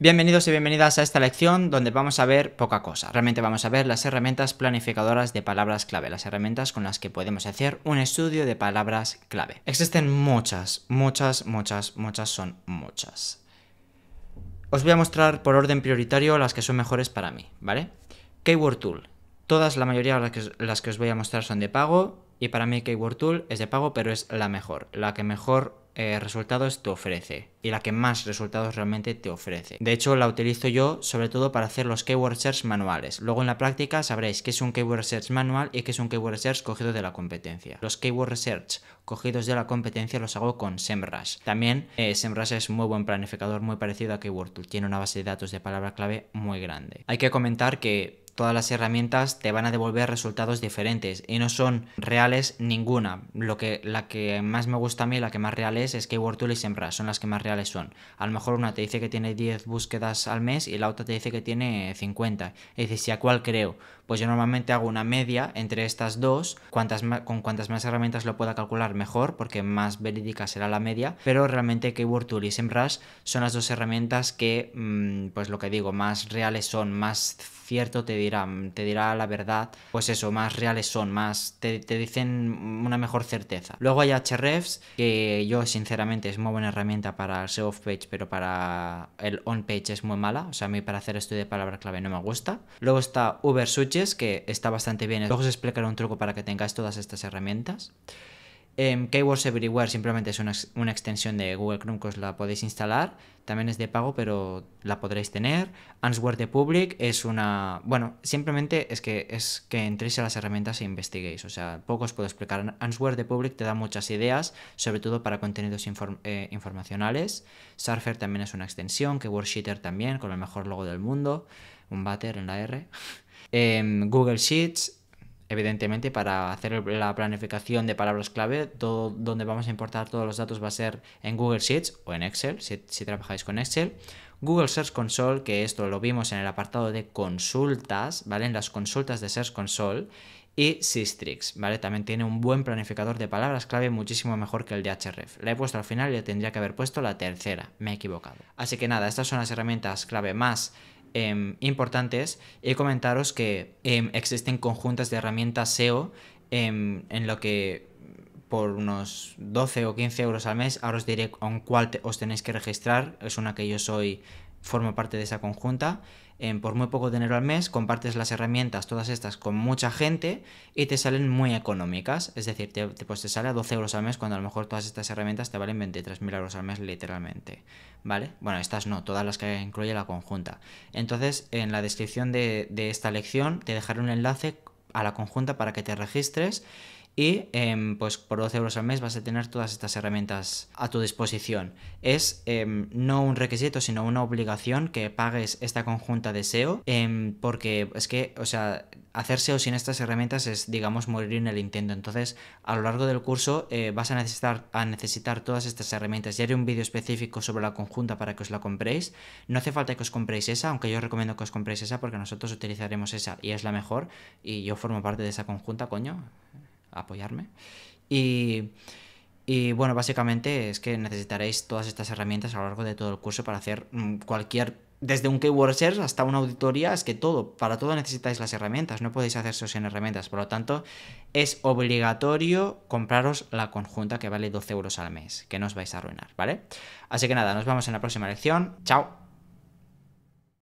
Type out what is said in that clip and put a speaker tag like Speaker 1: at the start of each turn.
Speaker 1: Bienvenidos y bienvenidas a esta lección donde vamos a ver poca cosa. Realmente vamos a ver las herramientas planificadoras de palabras clave, las herramientas con las que podemos hacer un estudio de palabras clave. Existen muchas, muchas, muchas, muchas, son muchas. Os voy a mostrar por orden prioritario las que son mejores para mí, ¿vale? Keyword Tool. Todas, la mayoría de las que, las que os voy a mostrar son de pago, y para mí Keyword Tool es de pago, pero es la mejor, la que mejor eh, resultados te ofrece y la que más resultados realmente te ofrece. De hecho, la utilizo yo sobre todo para hacer los keyword search manuales. Luego en la práctica sabréis qué es un keyword search manual y qué es un keyword search cogido de la competencia. Los keyword search cogidos de la competencia los hago con SEMrush. También eh, SEMrush es muy buen planificador, muy parecido a Keyword Tool. Tiene una base de datos de palabra clave muy grande. Hay que comentar que todas las herramientas te van a devolver resultados diferentes y no son reales ninguna. Lo que, la que más me gusta a mí, la que más real es, es Keyword Tool y Sembra, son las que más reales son. A lo mejor una te dice que tiene 10 búsquedas al mes y la otra te dice que tiene 50. Y dices, ¿y a cuál creo? Pues yo normalmente hago una media entre estas dos, con cuantas más herramientas lo pueda calcular mejor, porque más verídica será la media, pero realmente Keyword Tool y SEMrush son las dos herramientas que, mm, pues lo que digo, más reales son, más cierto te Mm, te dirá la verdad, pues eso, más reales son, más te, dicen una mejor certeza. Luego hay hrefs, que yo sinceramente es muy buena herramienta para el off-page, pero para el on-page es muy mala, o sea, a mí para hacer estudio de palabra clave no me gusta. Luego está Uber Switches, que está bastante bien, luego os explicaré un truco para que tengáis todas estas herramientas. Em, Keywords Everywhere simplemente es una, extensión de Google Chrome que os la podéis instalar. También es de pago, pero la podréis tener. Answer the Public es una. Bueno, simplemente es que es que entréis a las herramientas e investiguéis. O sea, poco os puedo explicar. Answer de Public te da muchas ideas, sobre todo para contenidos eh, informacionales. Surfer también es una extensión. Keyword Sheeter también, con el mejor logo del mundo. Un batter en la R. Em, Google Sheets, evidentemente para hacer la planificación de palabras clave, todo, donde vamos a importar todos los datos va a ser en Google Sheets o en Excel, si, trabajáis con Excel. Google Search Console, que esto lo vimos en el apartado de consultas, ¿vale? En las consultas de Search Console y Systrix, ¿vale? También tiene un buen planificador de palabras clave muchísimo mejor que el de href. La he puesto al final y tendría que haber puesto la tercera, me he equivocado. Así que nada, estas son las herramientas clave más Em, importantes y comentaros que em, existen conjuntas de herramientas SEO em, en lo que por unos 12 o 15 euros al mes ahora os diré con cuál os tenéis que registrar es una que yo soy forma parte de esa conjunta. En, por muy poco dinero al mes compartes las herramientas, todas estas, con mucha gente y te salen muy económicas. Es decir, te, pues te sale a 12 euros al mes cuando a lo mejor todas estas herramientas te valen 23.000 euros al mes literalmente. ¿Vale? Bueno, estas no, todas las que incluye la conjunta. Entonces, en la descripción de esta lección te dejaré un enlace a la conjunta para que te registres y em, pues por 12 euros al mes vas a tener todas estas herramientas a tu disposición. Es em, no un requisito, sino una obligación que pagues esta conjunta de SEO, em, porque es que, o sea, hacer SEO sin estas herramientas es, digamos, morir en el intento. Entonces, a lo largo del curso eh, vas a necesitar, a necesitar todas estas herramientas. Ya haré un vídeo específico sobre la conjunta para que os la compréis. No hace falta que os compréis esa, aunque yo recomiendo que os compréis esa porque nosotros utilizaremos esa y es la mejor y yo formo parte de esa conjunta, coño apoyarme. Y, bueno, básicamente es que necesitaréis todas estas herramientas a lo largo de todo el curso para hacer mm, cualquier desde un keyword search hasta una auditoría, es que todo, para todo necesitáis las herramientas, no podéis hacerse sin herramientas, por lo tanto es obligatorio compraros la conjunta que vale 12 euros al mes, que no os vais a arruinar, ¿vale? Así que nada, nos vemos en la próxima lección, chao.